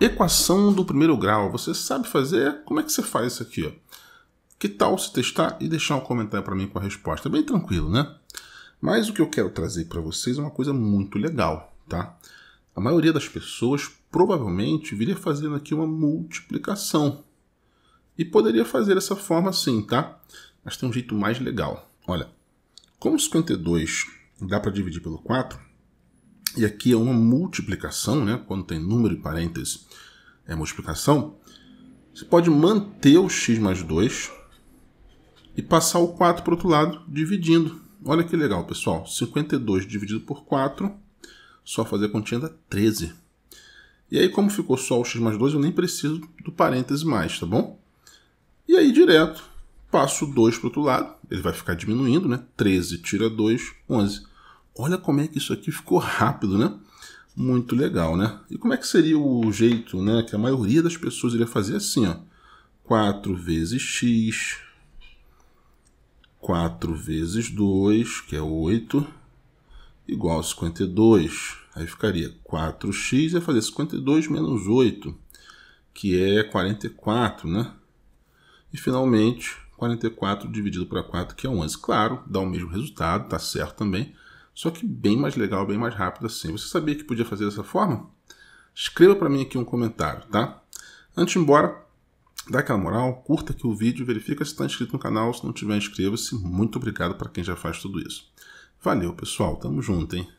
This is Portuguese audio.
Equação do primeiro grau. Você sabe fazer? Como é que você faz isso aqui? Que tal se testar e deixar um comentário para mim com a resposta? É bem tranquilo, né? Mas o que eu quero trazer para vocês é uma coisa muito legal, tá? A maioria das pessoas provavelmente viria fazendo aqui uma multiplicação. E poderia fazer dessa forma assim, tá? Mas tem um jeito mais legal. Olha, como 52 dá para dividir pelo 4, e aqui é uma multiplicação, né? quando tem número e parênteses é multiplicação. Você pode manter o x mais 2 e passar o 4 para o outro lado dividindo. Olha que legal, pessoal. 52 dividido por 4, só fazer a continha dá 13. E aí, como ficou só o x mais 2, eu nem preciso do parêntese mais, tá bom? E aí, direto, passo 2 para o outro lado, ele vai ficar diminuindo, né? 13 tira 2, 11. Olha como é que isso aqui ficou rápido, né? Muito legal, né? E como é que seria o jeito né, que a maioria das pessoas iria fazer assim, ó? 4 vezes x, 4 vezes 2, que é 8, igual a 52. Aí ficaria 4x, ia fazer 52 menos 8, que é 44, né? E finalmente, 44 dividido para 4, que é 11. Claro, dá o mesmo resultado, tá certo também. Só que bem mais legal, bem mais rápido assim. Você sabia que podia fazer dessa forma? Escreva para mim aqui um comentário, tá? Antes de embora, dá aquela moral, curta aqui o vídeo, verifica se está inscrito no canal, se não tiver, inscreva-se. Muito obrigado para quem já faz tudo isso. Valeu, pessoal. Tamo junto, hein?